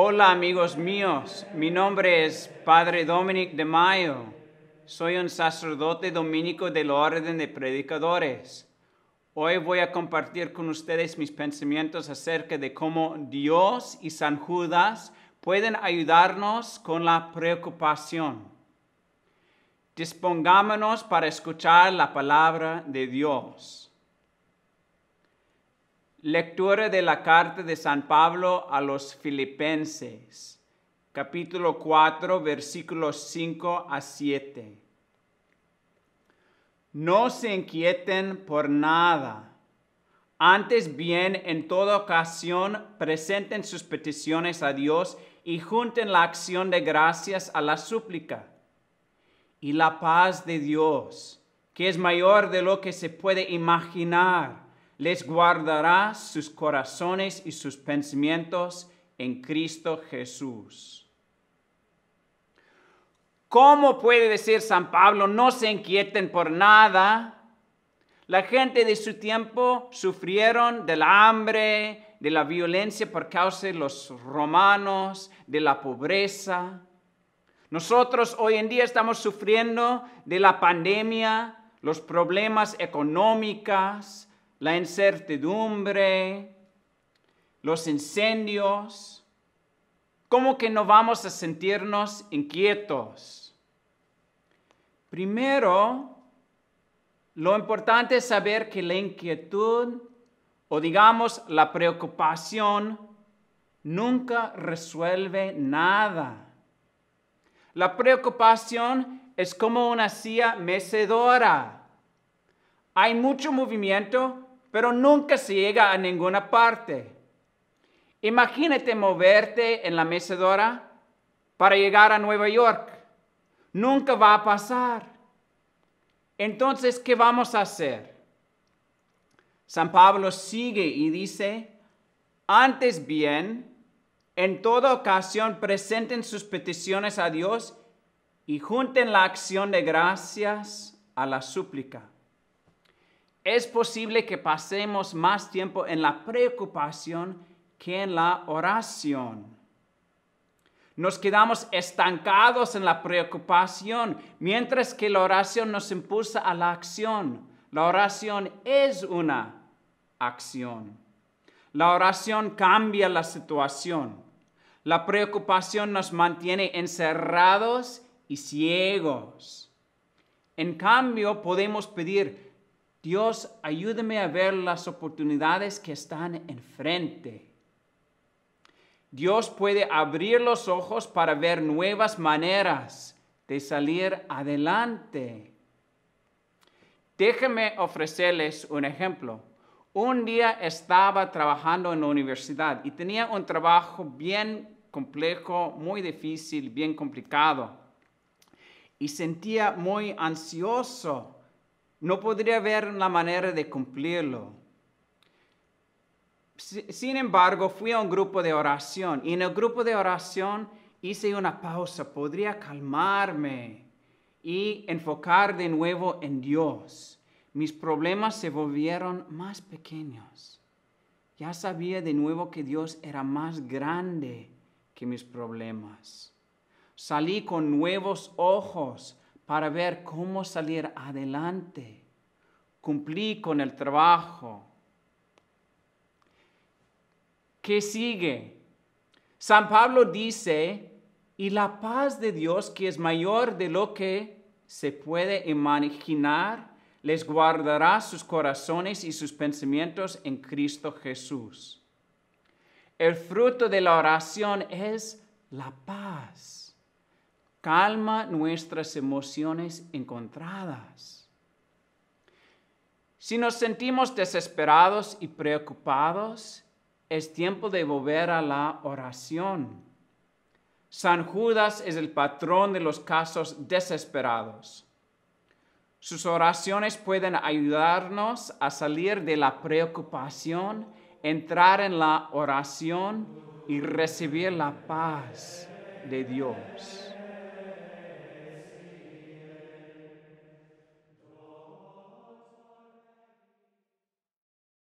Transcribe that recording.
Hola amigos míos, mi nombre es Padre Dominic de Mayo. Soy un sacerdote dominico de la Orden de Predicadores. Hoy voy a compartir con ustedes mis pensamientos acerca de cómo Dios y San Judas pueden ayudarnos con la preocupación. Dispongámonos para escuchar la palabra de Dios. Lectura de la carta de San Pablo a los Filipenses, capítulo 4, versículos 5 a 7. No se inquieten por nada. Antes bien, en toda ocasión, presenten sus peticiones a Dios y junten la acción de gracias a la súplica. Y la paz de Dios, que es mayor de lo que se puede imaginar, les guardará sus corazones y sus pensamientos en Cristo Jesús. ¿Cómo puede decir San Pablo, no se inquieten por nada? La gente de su tiempo sufrieron del hambre, de la violencia por causa de los romanos, de la pobreza. Nosotros hoy en día estamos sufriendo de la pandemia, los problemas económicos, la incertidumbre, los incendios, ¿cómo que no vamos a sentirnos inquietos? Primero, lo importante es saber que la inquietud o digamos la preocupación nunca resuelve nada. La preocupación es como una silla mecedora. Hay mucho movimiento, pero nunca se llega a ninguna parte. Imagínate moverte en la mecedora para llegar a Nueva York. Nunca va a pasar. Entonces, ¿qué vamos a hacer? San Pablo sigue y dice, antes bien, en toda ocasión presenten sus peticiones a Dios y junten la acción de gracias a la súplica. Es posible que pasemos más tiempo en la preocupación que en la oración. Nos quedamos estancados en la preocupación, mientras que la oración nos impulsa a la acción. La oración es una acción. La oración cambia la situación. La preocupación nos mantiene encerrados y ciegos. En cambio, podemos pedir, Dios, ayúdame a ver las oportunidades que están enfrente. Dios puede abrir los ojos para ver nuevas maneras de salir adelante. Déjenme ofrecerles un ejemplo. Un día estaba trabajando en la universidad y tenía un trabajo bien complejo, muy difícil, bien complicado. Y sentía muy ansioso no podría ver la manera de cumplirlo. Sin embargo, fui a un grupo de oración y en el grupo de oración hice una pausa, podría calmarme y enfocar de nuevo en Dios. Mis problemas se volvieron más pequeños. Ya sabía de nuevo que Dios era más grande que mis problemas. Salí con nuevos ojos para ver cómo salir adelante. Cumplí con el trabajo. ¿Qué sigue? San Pablo dice, y la paz de Dios, que es mayor de lo que se puede imaginar, les guardará sus corazones y sus pensamientos en Cristo Jesús. El fruto de la oración es la paz calma nuestras emociones encontradas. Si nos sentimos desesperados y preocupados, es tiempo de volver a la oración. San Judas es el patrón de los casos desesperados. Sus oraciones pueden ayudarnos a salir de la preocupación, entrar en la oración y recibir la paz de Dios.